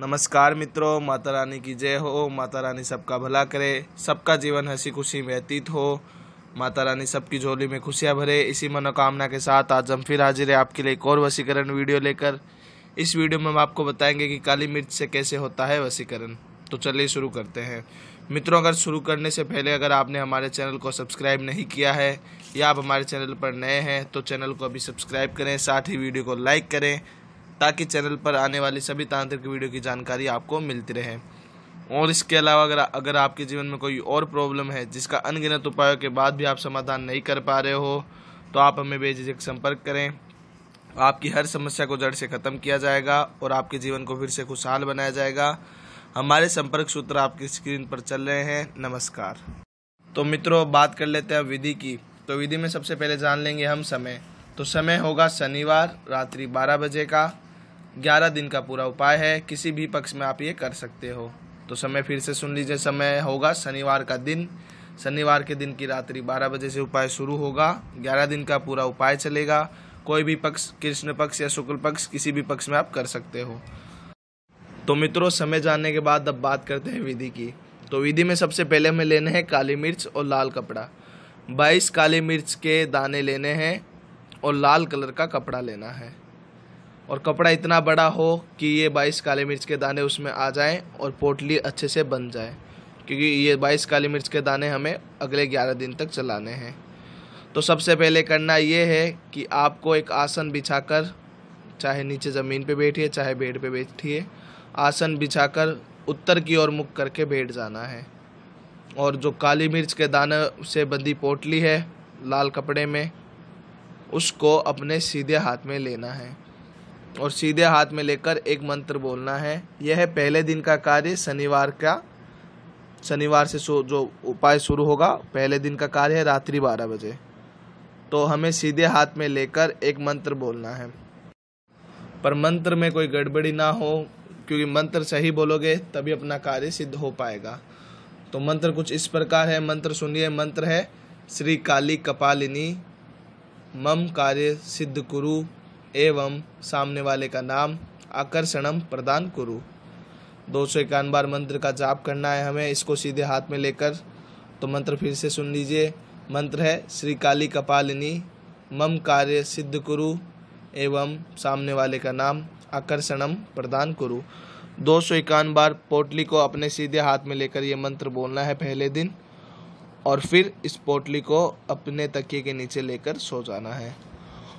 नमस्कार मित्रों माता रानी की जय हो माता रानी सबका भला करे सबका जीवन हंसी खुशी में व्यतीत हो माता रानी सबकी झोली में खुशियाँ भरे इसी मनोकामना के साथ आज हम फिर हाजिर है आपके लिए एक और वसीकरण वीडियो लेकर इस वीडियो में हम आपको बताएंगे कि काली मिर्च से कैसे होता है वसीकरण तो चलिए शुरू करते हैं मित्रों अगर शुरू करने से पहले अगर आपने हमारे चैनल को सब्सक्राइब नहीं किया है या आप हमारे चैनल पर नए हैं तो चैनल को अभी सब्सक्राइब करें साथ ही वीडियो को लाइक करें ताकि चैनल पर आने वाली सभी तांत्रिक वीडियो की जानकारी आपको मिलती रहे और इसके अलावा अगर अगर आपके जीवन में कोई और प्रॉब्लम है जिसका अनगिनत उपायों के बाद भी आप समाधान नहीं कर पा रहे हो तो आप हमें बेझिझक संपर्क करें आपकी हर समस्या को जड़ से ख़त्म किया जाएगा और आपके जीवन को फिर से खुशहाल बनाया जाएगा हमारे संपर्क सूत्र आपकी स्क्रीन पर चल रहे हैं नमस्कार तो मित्रों बात कर लेते हैं विधि की तो विधि में सबसे पहले जान लेंगे हम समय तो समय होगा शनिवार रात्रि बारह बजे का ग्यारह दिन का पूरा उपाय है किसी भी पक्ष में आप ये कर सकते हो तो समय फिर से सुन लीजिए समय होगा शनिवार का दिन शनिवार के दिन की रात्रि 12 बजे से उपाय शुरू होगा 11 दिन का पूरा उपाय चलेगा कोई भी पक्ष कृष्ण पक्ष या शुक्ल पक्ष किसी भी पक्ष में आप कर सकते हो तो मित्रों समय जानने के बाद अब बात करते हैं विधि की तो विधि में सबसे पहले हमें लेने हैं काली मिर्च और लाल कपड़ा बाईस काली मिर्च के दाने लेने हैं और लाल कलर का कपड़ा लेना है और कपड़ा इतना बड़ा हो कि ये बाईस काली मिर्च के दाने उसमें आ जाएं और पोटली अच्छे से बन जाए क्योंकि ये बाईस काली मिर्च के दाने हमें अगले ग्यारह दिन तक चलाने हैं तो सबसे पहले करना ये है कि आपको एक आसन बिछाकर चाहे नीचे ज़मीन पे बैठिए चाहे बेड पे बैठिए आसन बिछाकर उत्तर की ओर मुख करके बैठ जाना है और जो काली मिर्च के दाने से बंधी पोटली है लाल कपड़े में उसको अपने सीधे हाथ में लेना है और सीधे हाथ में लेकर एक मंत्र बोलना है यह है पहले दिन का कार्य शनिवार का शनिवार से जो उपाय शुरू होगा पहले दिन का कार्य है रात्रि बारह बजे तो हमें सीधे हाथ में लेकर एक मंत्र बोलना है पर मंत्र में कोई गड़बड़ी ना हो क्योंकि मंत्र सही बोलोगे तभी अपना कार्य सिद्ध हो पाएगा तो मंत्र कुछ इस प्रकार है मंत्र सुनिए मंत्र है श्री काली कपालिनी मम कार्य सिद्ध कुरु एवं सामने वाले का नाम आकर्षणम प्रदान करो दो सौ इक्यान बार मंत्र का जाप करना है हमें इसको सीधे हाथ में लेकर तो मंत्र फिर से सुन लीजिए मंत्र है श्री काली कपालिनी मम कार्य सिद्ध करु एवं सामने वाले का नाम आकर्षणम प्रदान करु दो सौ इक्यान बार पोटली को अपने सीधे हाथ में लेकर ये मंत्र बोलना है पहले दिन और फिर इस पोटली को अपने तकिए के नीचे लेकर सो जाना है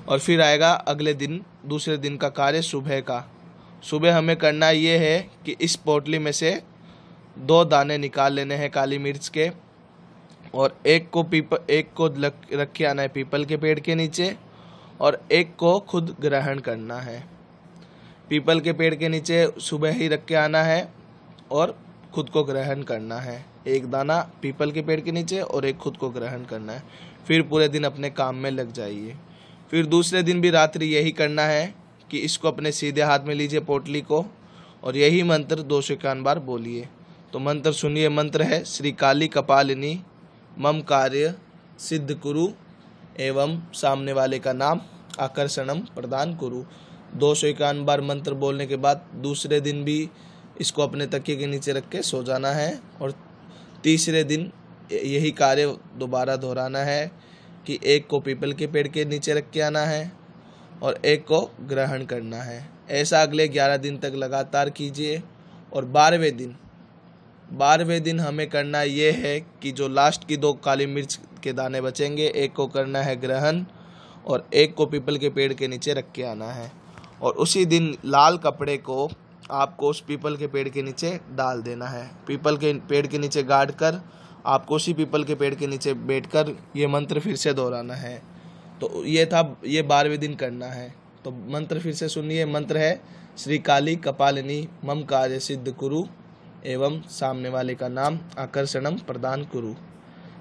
और फिर आएगा अगले दिन दूसरे दिन का कार्य सुबह का सुबह हमें करना ये है कि इस पोटली में से दो दाने निकाल लेने हैं काली मिर्च के और एक को पीपल एक को रख के आना है पीपल के पेड़ के नीचे और एक को खुद ग्रहण करना है पीपल के पेड़ के नीचे सुबह ही रख के आना है और खुद को ग्रहण करना है एक दाना पीपल के पेड़ के नीचे और एक खुद को ग्रहण करना है फिर पूरे दिन अपने काम में लग जाइए फिर दूसरे दिन भी रात्रि यही करना है कि इसको अपने सीधे हाथ में लीजिए पोटली को और यही मंत्र दो सौ इक्यावन बार बोलिए तो मंत्र सुनिए मंत्र है श्री काली कपालिनी मम कार्य सिद्ध कुरु एवं सामने वाले का नाम आकर्षणम प्रदान कुरु दो सौ इक्यावन बार मंत्र बोलने के बाद दूसरे दिन भी इसको अपने तकिए के नीचे रख के सो जाना है और तीसरे दिन यही कार्य दोबारा दोहराना है कि एक को पीपल के पेड़ के नीचे रख के आना है और एक को ग्रहण करना है ऐसा अगले ग्यारह दिन तक लगातार कीजिए और बारहवें दिन बारहवें दिन हमें करना ये है कि जो लास्ट की दो काली मिर्च के दाने बचेंगे एक को करना है ग्रहण और एक को पीपल के पेड़ के नीचे रख के आना है और उसी दिन लाल कपड़े को आपको उस पीपल के पेड़ के नीचे डाल देना है पीपल के पेड़ के नीचे गाड़ कर आपको उसी पीपल के पेड़ के नीचे बैठकर ये मंत्र फिर से दोहराना है तो ये था ये बारहवें दिन करना है तो मंत्र फिर से सुनिए मंत्र है श्री काली कपालिनी मम कार्य सिद्ध कुरु एवं सामने वाले का नाम आकर्षणम प्रदान कुरु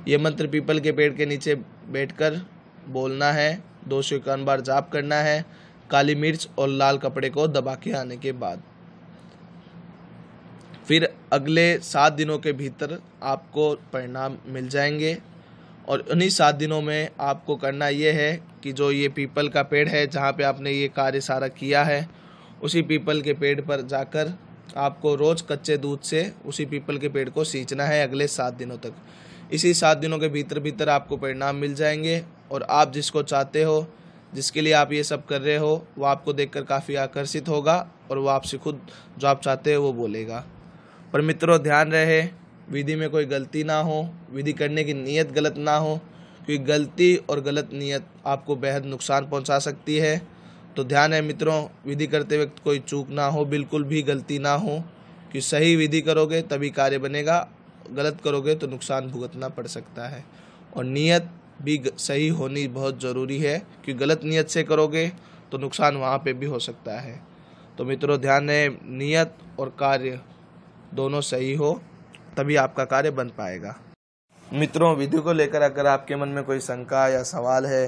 ये मंत्र पीपल के पेड़ के नीचे बैठकर बोलना है दो सौ इक्यावन बार जाप करना है काली मिर्च और लाल कपड़े को दबा के आने के बाद फिर अगले सात दिनों के भीतर आपको परिणाम मिल जाएंगे और उन्हीं सात दिनों में आपको करना ये है कि जो ये पीपल का पेड़ है जहाँ पे आपने ये कार्य सारा किया है उसी पीपल के पेड़ पर जाकर आपको रोज़ कच्चे दूध से उसी पीपल के पेड़ को सींचना है अगले सात दिनों तक इसी सात दिनों के भीतर भीतर आपको परिणाम मिल जाएंगे और आप जिसको चाहते हो जिसके लिए आप ये सब कर रहे हो वो आपको देखकर काफ़ी आकर्षित होगा और वो आपसे खुद जो आप चाहते हो वो बोलेगा पर मित्रों ध्यान रहे विधि में कोई गलती ना हो विधि करने की नीयत गलत ना हो क्योंकि गलती और गलत नीयत आपको बेहद नुकसान पहुंचा सकती है तो ध्यान है मित्रों विधि करते वक्त कोई चूक ना हो बिल्कुल भी गलती ना हो कि सही विधि करोगे तभी कार्य बनेगा गलत करोगे तो नुकसान भुगतना पड़ सकता है और नीयत भी सही होनी बहुत ज़रूरी है कि गलत नीयत से करोगे तो नुकसान वहाँ पे भी हो सकता है तो मित्रों ध्यान है नीयत और कार्य दोनों सही हो तभी आपका कार्य बन पाएगा मित्रों विधि को लेकर अगर आपके मन में कोई शंका या सवाल है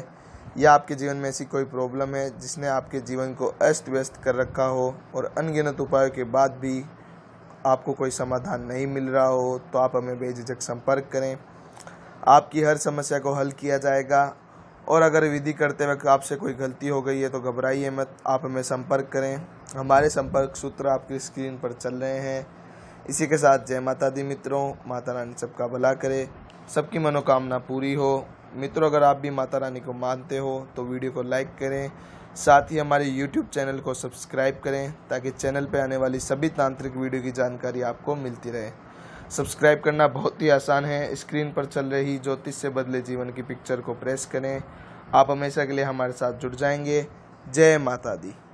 या आपके जीवन में ऐसी कोई प्रॉब्लम है जिसने आपके जीवन को अस्त व्यस्त कर रखा हो और अनगिनत उपायों के बाद भी आपको कोई समाधान नहीं मिल रहा हो तो आप हमें बेझिझक संपर्क करें आपकी हर समस्या को हल किया जाएगा और अगर विधि करते वक्त आपसे कोई गलती हो गई है तो घबराइए मत आप हमें संपर्क करें हमारे संपर्क सूत्र आपकी स्क्रीन पर चल रहे हैं इसी के साथ जय माता दी मित्रों माता रानी सबका भला करे सबकी मनोकामना पूरी हो मित्रों अगर आप भी माता रानी को मानते हो तो वीडियो को लाइक करें साथ ही हमारे यूट्यूब चैनल को सब्सक्राइब करें ताकि चैनल पर आने वाली सभी तांत्रिक वीडियो की जानकारी आपको मिलती रहे सब्सक्राइब करना बहुत ही आसान है स्क्रीन पर चल रही ज्योतिष से बदले जीवन की पिक्चर को प्रेस करें आप हमेशा के लिए हमारे साथ जुड़ जाएंगे जय माता दी